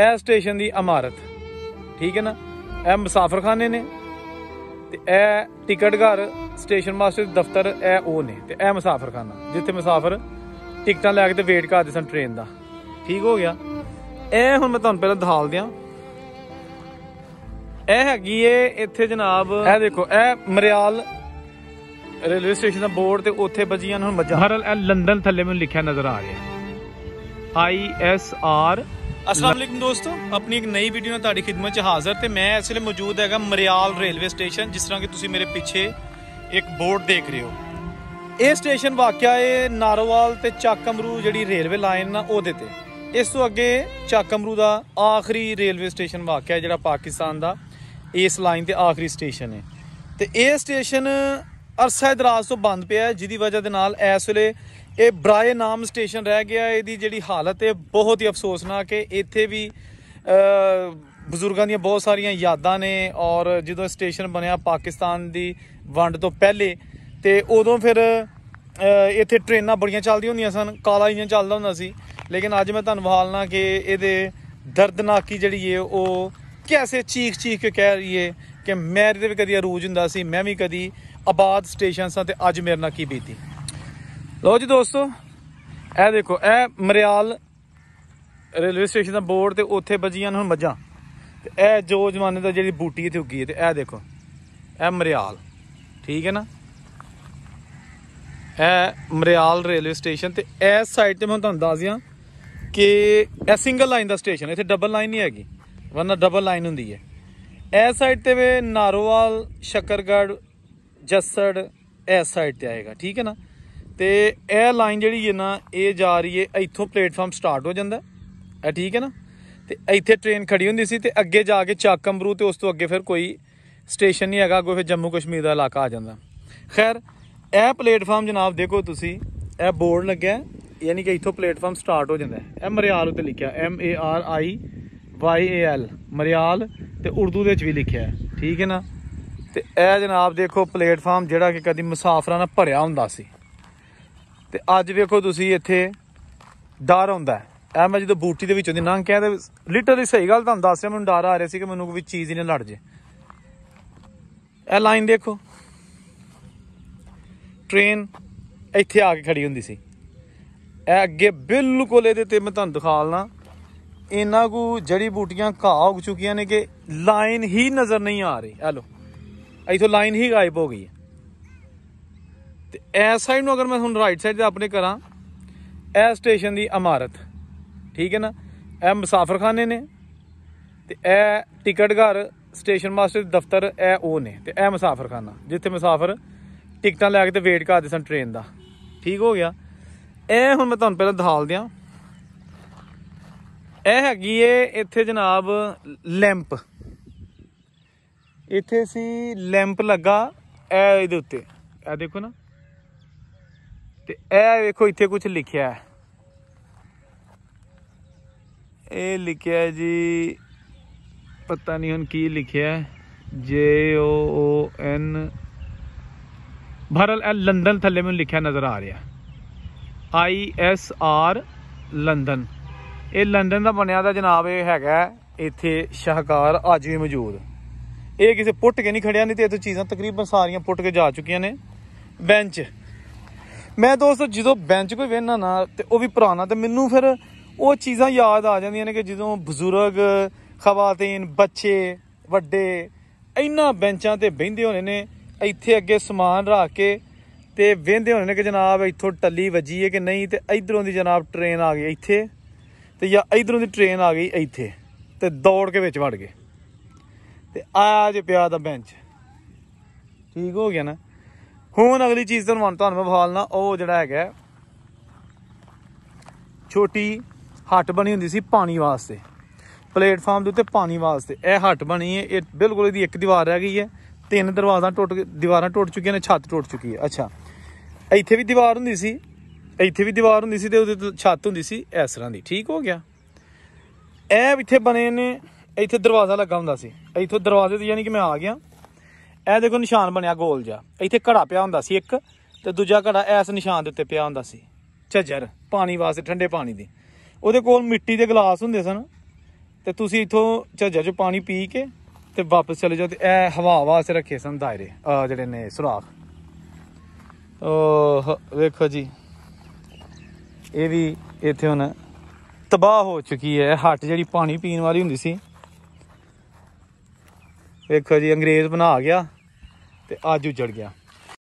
ਇਹ ਸਟੇਸ਼ਨ ਦੀ ਇਮਾਰਤ ਠੀਕ ਹੈ ਨਾ ਇਹ ਮੁਸਾਫਰਖਾਨੇ ਨੇ ਤੇ ਇਹ ਟਿਕਟ ਘਰ ਸਟੇਸ਼ਨ ਮਾਸਟਰ ਦਫ਼ਤਰ ਇਹ ਉਹ ਨੇ ਤੇ ਇਹ ਮੁਸਾਫਰਖਾਨਾ ਜਿੱਥੇ ਮੁਸਾਫਰ ਟਿਕਟਾਂ ਲੈ ਕੇ ਤੇ ਵੇਟ ਕਰਦੇ ਸਨ ਟ੍ਰੇਨ ਦਾ ਠੀਕ ਹੋ ਗਿਆ ਇਹ ਹੁਣ ਮੈਂ ਤੁਹਾਨੂੰ ਪਹਿਲਾਂ ਦਿਖਾਲ ਦਿਆਂ ਇਹ ਹੈਗੀ ਏ ਇੱਥੇ ਜਨਾਬ ਇਹ ਦੇਖੋ ਇਹ ਮਰਿਆਲ ਰੇਲਵੇ ਸਟੇਸ਼ਨ ਦਾ ਬੋਰਡ ਤੇ ਉੱਥੇ ਵੱਜੀਆਂ ਹੁਣ ਮੱਝਾਂ ਹਰਲ ਇਹ ਲੰਡਨ ਥੱਲੇ ਮੈਨੂੰ ਲਿਖਿਆ ਨਜ਼ਰ ਆ ਰਿਹਾ ਆਈ ਐਸ ਆਰ ਅਸਲਾਮ ਦੋਸਤੋ ਆਪਣੀ ਇੱਕ ਨਈ ਵੀਡੀਓ ਨਾਲ ਤੁਹਾਡੀ ਖidmat 'ਚ ਹਾਜ਼ਰ ਤੇ ਮੈਂ ਇਸ ਵੇਲੇ ਮੌਜੂਦ ਹੈਗਾ ਮਰਿਆਲ ਰੇਲਵੇ ਸਟੇਸ਼ਨ ਜਿਸ ਤਰ੍ਹਾਂ ਕਿ ਤੁਸੀਂ ਮੇਰੇ ਪਿੱਛੇ ਇੱਕ ਬੋਰਡ ਦੇਖ ਰਹੇ ਹੋ ਇਹ ਸਟੇਸ਼ਨ ਵਾਕਿਆ ਹੈ ਨਾਰੋਵਾਲ ਤੇ ਚੱਕਮਰੂ ਜਿਹੜੀ ਰੇਲਵੇ ਲਾਈਨ ਨਾ ਉਹਦੇ ਤੇ ਇਸ ਤੋਂ ਅੱਗੇ ਚੱਕਮਰੂ ਦਾ ਆਖਰੀ ਰੇਲਵੇ ਸਟੇਸ਼ਨ ਵਾਕਿਆ ਜਿਹੜਾ ਪਾਕਿਸਤਾਨ ਦਾ ਇਸ ਲਾਈਨ ਤੇ ਆਖਰੀ ਸਟੇਸ਼ਨ ਹੈ ਤੇ ਇਹ ਸਟੇਸ਼ਨ ਅਰਸਾ ਦਰਾਜ ਤੋਂ ਬੰਦ ਪਿਆ ਹੈ ਜਿਹਦੀ ਵਜ੍ਹਾ ਦੇ ਨਾਲ ਇਸ ਵੇਲੇ ਇਹ ਬਰਾਏ ਨਾਮ ਸਟੇਸ਼ਨ ਰਹਿ ਗਿਆ ਇਹਦੀ ਜਿਹੜੀ ਹਾਲਤ ਹੈ ਬਹੁਤ ਹੀ ਅਫਸੋਸਨਾਕ ਹੈ ਇੱਥੇ ਵੀ ਬਜ਼ੁਰਗਾਂ ਦੀਆਂ ਬਹੁਤ ਸਾਰੀਆਂ ਯਾਦਾਂ ਨੇ ਔਰ ਜਦੋਂ ਸਟੇਸ਼ਨ ਬਣਿਆ ਪਾਕਿਸਤਾਨ ਦੀ ਵੰਡ ਤੋਂ ਪਹਿਲੇ ਤੇ ਉਦੋਂ ਫਿਰ ਇੱਥੇ ਟ੍ਰੇਨਾਂ ਬੜੀਆਂ ਚੱਲਦੀਆਂ ਹੁੰਦੀਆਂ ਸਨ ਕਾਲਾ ਇੰਜਨ ਚੱਲਦਾ ਹੁੰਦਾ ਸੀ ਲੇਕਿਨ ਅੱਜ ਮੈਂ ਤੁਹਾਨੂੰ ਵਹਾਲਣਾ ਕਿ ਇਹਦੇ ਦਰਦਨਾਕੀ ਜਿਹੜੀ ਏ ਉਹ ਕਿਵੇਂ ਚੀਖ ਚੀਖ ਕੇ ਕਹਿ ਰਹੀ ਏ ਕਿ ਮੈਂ ਤੇ ਵੀ ਕਦੀ ਅਰੂਜ ਹੁੰਦਾ ਸੀ ਮੈਂ ਵੀ ਕਦੀ ਆਬਾਦ ਸਟੇਸ਼ਨ ਸਾਂ ਤੇ ਅੱਜ ਮੇਰੇ ਨਾਲ ਕੀ ਬੀਤੀ ਲੋ ਜੀ ਦੋਸਤੋ ਇਹ ਦੇਖੋ ਇਹ ਮਰਿਆਲ ਰੇਲਵੇ ਸਟੇਸ਼ਨ ਦਾ ਬੋਰਡ ਤੇ ਉੱਥੇ ਬਜੀਆਂ ਹੁਣ ਮੱਝਾਂ ਤੇ ਇਹ ਜੋ ਜ਼ਮਾਨੇ ਦਾ ਜਿਹੜੀ ਬੂਟੀ ਇੱਥੇ ਉੱਗੀ ਹੈ ਤੇ ਇਹ ਦੇਖੋ ਇਹ ਮਰਿਆਲ ਠੀਕ ਹੈ ਨਾ ਇਹ ਮਰਿਆਲ ਰੇਲਵੇ ਸਟੇਸ਼ਨ ਤੇ ਇਸ ਸਾਈਡ ਤੇ ਮੈਂ ਤੁਹਾਨੂੰ ਦੱਸ ਦਿਆਂ ਕਿ ਇਹ ਸਿੰਗਲ ਲਾਈਨ ਦਾ ਸਟੇਸ਼ਨ ਇੱਥੇ ਡਬਲ ਲਾਈਨ ਨਹੀਂ ਹੈਗੀ ਵਰਨਾ ਡਬਲ ਲਾਈਨ ਹੁੰਦੀ ਹੈ ਇਸ ਸਾਈਡ ਤੇ ਵੇ ਨਾਰੋਵਾਲ ਸ਼ਕਰਗੜ ਜੱਸੜ ਇਸ ਸਾਈਡ ਤੇ ਆਏਗਾ ਠੀਕ ਹੈ ਨਾ ਤੇ ਇਹ ਲਾਈਨ ਜਿਹੜੀ ਹੈ ਨਾ ਇਹ ਜਾ ਰਹੀ ਹੈ ਇੱਥੋਂ ਪਲੇਟਫਾਰਮ ਸਟਾਰਟ ਹੋ ਜਾਂਦਾ ਇਹ ਠੀਕ ਹੈ ਨਾ ਤੇ ਇੱਥੇ ਟ੍ਰੇਨ ਖੜੀ ਹੁੰਦੀ ਸੀ ਤੇ ਅੱਗੇ ਜਾ ਕੇ ਚਾਕਮਰੂ ਤੇ ਉਸ ਤੋਂ ਅੱਗੇ ਫਿਰ ਕੋਈ ਸਟੇਸ਼ਨ ਨਹੀਂ ਹੈਗਾ ਕੋਈ ਫਿਰ ਜੰਮੂ ਕਸ਼ਮੀਰ ਦਾ ਇਲਾਕਾ ਆ ਜਾਂਦਾ ਖੈਰ ਇਹ ਪਲੇਟਫਾਰਮ ਜਨਾਬ ਦੇਖੋ ਤੁਸੀਂ ਇਹ ਬੋਰਡ ਲੱਗਿਆ ਯਾਨੀ ਕਿ ਇੱਥੋਂ ਪਲੇਟਫਾਰਮ ਸਟਾਰਟ ਹੋ ਜਾਂਦਾ ਹੈ ਇਹ ਮਰਿਆਲ ਉੱਤੇ ਲਿਖਿਆ M A R I Y A L Mariyal ਤੇ ਉਰਦੂ ਦੇ ਵਿੱਚ ਵੀ ਲਿਖਿਆ ਹੈ ਠੀਕ ਹੈ ਨਾ ਤੇ ਇਹ ਜਨਾਬ ਦੇਖੋ ਪਲੇਟਫਾਰਮ ਜਿਹੜਾ ਕਿ ਕਦੀ ਮੁਸਾਫਰਾਂ ਨਾਲ ਭਰਿਆ ਹੁੰਦਾ ਸੀ ਤੇ ਅੱਜ ਵੇਖੋ ਤੁਸੀਂ ਇੱਥੇ ਡਰ ਹੁੰਦਾ ਐ ਮੈਂ ਜਦੋਂ ਬੂਟੀ ਦੇ ਵਿੱਚੋਂ ਦੀ ਨੰਗ ਕਿਹਾ ਲਿਟਰਲੀ ਸਹੀ ਗੱਲ ਤੁਹਾਨੂੰ ਦੱਸਿਆ ਮੈਨੂੰ ਡਰ ਆ ਰਿਹਾ ਸੀ ਕਿ ਮੈਨੂੰ ਕੋਈ ਚੀਜ਼ ਹੀ ਨਾ ਲੜ ਜੇ ਇਹ ਲਾਈਨ ਦੇਖੋ ਟ੍ਰੇਨ ਇੱਥੇ ਆ ਕੇ ਖੜੀ ਹੁੰਦੀ ਸੀ ਇਹ ਅੱਗੇ ਬਿਲਕੁਲ ਇਹਦੇ ਤੇ ਮੈਂ ਤੁਹਾਨੂੰ ਦਿਖਾ ਲਣਾ ਇਹਨਾਂ ਕੋ ਜੜੀ ਬੂਟੀਆਂ ਘਾਹ ਉਗ ਚੁੱਕੀਆਂ ਨੇ ਕਿ ਲਾਈਨ ਹੀ ਨਜ਼ਰ ਨਹੀਂ ਆ ਰਹੀ ਐ ਲੋ ਇਥੋਂ ਲਾਈਨ ਹੀ ਗਾਇਬ ਹੋ ਗਈ ਹੈ ਤੇ ਇਸ ਸਾਈਡ ਨੂੰ ਅਗਰ ਮੈਂ ਹੁਣ ਰਾਈਟ ਸਾਈਡ ਤੇ ਆਪਣੇ ਕਰਾਂ ਇਹ ਸਟੇਸ਼ਨ ਦੀ ਇਮਾਰਤ ਠੀਕ ਹੈ ਨਾ ਇਹ ਮੁਸਾਫਰਖਾਨੇ ਨੇ ਤੇ ਇਹ ਟਿਕਟ ਘਰ ਸਟੇਸ਼ਨ ਮਾਸਟਰ ਦਫ਼ਤਰ ਇਹ ਉਹ ਨੇ ਤੇ ਇਹ ਮੁਸਾਫਰਖਾਨਾ ਜਿੱਥੇ ਮੁਸਾਫਰ ਟਿਕਟਾਂ ਲੈ ਕੇ ਤੇ ਵੇਟ ਕਰਦੇ ਸਨ ਟ੍ਰੇਨ ਦਾ ਠੀਕ ਹੋ ਗਿਆ ਇਹ ਹੁਣ ਮੈਂ ਤੁਹਾਨੂੰ ਪਹਿਲਾਂ ਦਿਖਾਲ ਦਿਆਂ ਇਹ ਹੈਗੀ ਏ ਇੱਥੇ ਜਨਾਬ ਲੈਂਪ ਇੱਥੇ ਸੀ ਲੈਂਪ ਲੱਗਾ ਇਹ ਇਹਦੇ ਉੱਤੇ ਇਹ ਦੇਖੋ ਨਾ ਤੇ ਇਹ ਵੇਖੋ ਇੱਥੇ ਕੁਝ ਲਿਖਿਆ ਹੈ ਇਹ ਲਿਖਿਆ ਜੀ ਪਤਾ ਨਹੀਂ ਹੁਣ ਕੀ ਲਿਖਿਆ ਜੇ ਓ ਓ ਐਨ ਭਰਲ ਇਹ ਲੰਡਨ ਥੱਲੇ ਮੈਨੂੰ ਲਿਖਿਆ ਨਜ਼ਰ ਆ ਰਿਹਾ ਆਈ ਐਸ ਆਰ ਲੰਡਨ ਇਹ ਲੰਡਨ ਦਾ ਬਣਿਆ ਦਾ ਜਨਾਬ ਇਹ ਹੈਗਾ ਇੱਥੇ ਸ਼ਾਹਕਾਰ ਅੱਜ ਵੀ ਮੌਜੂਦ ਇਹ ਕਿਸੇ ਪੁੱਟ ਕੇ ਨਹੀਂ ਖੜਿਆ ਨਹੀਂ ਤੇ ਇਹ ਤੋਂ ਚੀਜ਼ਾਂ ਤਕਰੀਬਨ ਸਾਰੀਆਂ ਪੁੱਟ ਕੇ ਜਾ ਚੁੱਕੀਆਂ ਨੇ ਬੈਂਚ ਮੈਂ ਦੋਸਤੋ ਜਦੋਂ ਬੈਂਚ ਕੋਈ ਵੇਨਾ ਨਾ ਤੇ ਉਹ ਵੀ ਪੁਰਾਣਾ ਤੇ ਮੈਨੂੰ ਫਿਰ ਉਹ ਚੀਜ਼ਾਂ ਯਾਦ ਆ ਜਾਂਦੀਆਂ ਨੇ ਕਿ ਜਦੋਂ ਬਜ਼ੁਰਗ ਖਵਾਤੀਨ ਬੱਚੇ ਵੱਡੇ ਇੰਨਾ ਬੈਂਚਾਂ ਤੇ ਬੈਂਦੇ ਹੋਣੇ ਨੇ ਇੱਥੇ ਅੱਗੇ ਸਮਾਨ ਰੱਖ ਕੇ ਤੇ ਵੇਂਦੇ ਹੋਣੇ ਨੇ ਕਿ ਜਨਾਬ ਇੱਥੋਂ ਟੱਲੀ ਵੱਜੀ ਹੈ ਕਿ ਨਹੀਂ ਤੇ ਇਧਰੋਂ ਦੀ ਜਨਾਬ ਟ੍ਰੇਨ ਆ ਗਈ ਇੱਥੇ ਤੇ ਜਾਂ ਇਧਰੋਂ ਦੀ ਟ੍ਰੇਨ ਆ ਗਈ ਇੱਥੇ ਤੇ ਦੌੜ ਕੇ ਵਿੱਚ ਵੜ ਗਏ ਤੇ ਆਜ ਜੇ ਪਿਆ ਦਾ ਬੈਂਚ ਠੀਕ ਹੋ ਗਿਆ ਨਾ ਹੁਣ ਅਗਲੀ ਚੀਜ਼ ਤੁਹਾਨੂੰ ਤੁਹਾਨੂੰ ਮੈਂ ਵਿਖਾਲਣਾ ਉਹ ਜਿਹੜਾ ਹੈਗਾ ਛੋਟੀ ਹੱਟ ਬਣੀ ਹੁੰਦੀ ਸੀ ਪਾਣੀ ਵਾਸਤੇ ਪਲੇਟਫਾਰਮ ਦੇ ਉੱਤੇ ਪਾਣੀ ਵਾਸਤੇ ਇਹ ਹੱਟ ਬਣੀ ਹੈ ਇਹ ਬਿਲਕੁਲ ਇਹਦੀ ਇੱਕ ਦੀਵਾਰ ਰਹਿ ਗਈ ਹੈ ਤਿੰਨ ਦਰਵਾਜ਼ਾ ਟੁੱਟ ਦੀਵਾਰਾਂ ਟੁੱਟ ਚੁੱਕੀਆਂ ਨੇ ਛੱਤ ਟੁੱਟ ਚੁੱਕੀ ਹੈ ਅੱਛਾ ਇੱਥੇ ਵੀ ਦੀਵਾਰ ਹੁੰਦੀ ਸੀ ਇੱਥੇ ਵੀ ਦੀਵਾਰ ਹੁੰਦੀ ਸੀ ਤੇ ਉਹਦੇ ਛੱਤ ਹੁੰਦੀ ਸੀ ਇਸ ਤਰ੍ਹਾਂ ਦੀ ਠੀਕ ਹੋ ਗਿਆ ਇਹ ਇੱਥੇ ਬਣੇ ਨੇ ਇੱਥੇ ਦਰਵਾਜ਼ਾ ਲੱਗਾ ਹੁੰਦਾ ਸੀ ਇੱਥੋਂ ਦਰਵਾਜ਼ੇ ਤੇ ਯਾਨੀ ਕਿ ਮੈਂ ਆ ਗਿਆ ਇਹ ਦੇਖੋ ਨਿਸ਼ਾਨ ਬਣਿਆ ਗੋਲ ਜਿਹਾ ਇੱਥੇ ਘੜਾ ਪਿਆ ਹੁੰਦਾ ਸੀ ਇੱਕ ਤੇ ਦੂਜਾ ਘੜਾ ਐਸ ਨਿਸ਼ਾਨ ਦੇ ਉੱਤੇ ਪਿਆ ਹੁੰਦਾ ਸੀ ਝੱਜਰ ਪਾਣੀ ਵਾਸਤੇ ਠੰਡੇ ਪਾਣੀ ਦੀ ਉਹਦੇ ਕੋਲ ਮਿੱਟੀ ਦੇ ਗਲਾਸ ਹੁੰਦੇ ਸਨ ਤੇ ਤੁਸੀਂ ਇਥੋਂ ਝੱਜਰ 'ਚ ਪਾਣੀ ਪੀ ਕੇ ਤੇ ਵਾਪਸ ਚਲੇ ਜਾਓ ਤੇ ਇਹ ਹਵਾ ਵਾਸਤੇ ਰੱਖੇ ਸਨ ਦਾਇਰੇ ਆ ਜਿਹੜੇ ਨੇ ਸੁਰਾਖ ਉਹ ਵੇਖੋ ਜੀ ਇਹ ਵੀ ਇੱਥੇ ਹੁਣ ਤਬਾਹ ਹੋ ਚੁੱਕੀ ਹੈ ਹੱਟ ਜਿਹੜੀ ਪਾਣੀ ਪੀਣ ਵਾਲੀ ਹੁੰਦੀ ਸੀ ਵੇਖੋ ਜੀ ਅੰਗਰੇਜ਼ ਬਣਾ ਗਿਆ ਤੇ ਅੱਜ ਉਜੜ ਗਿਆ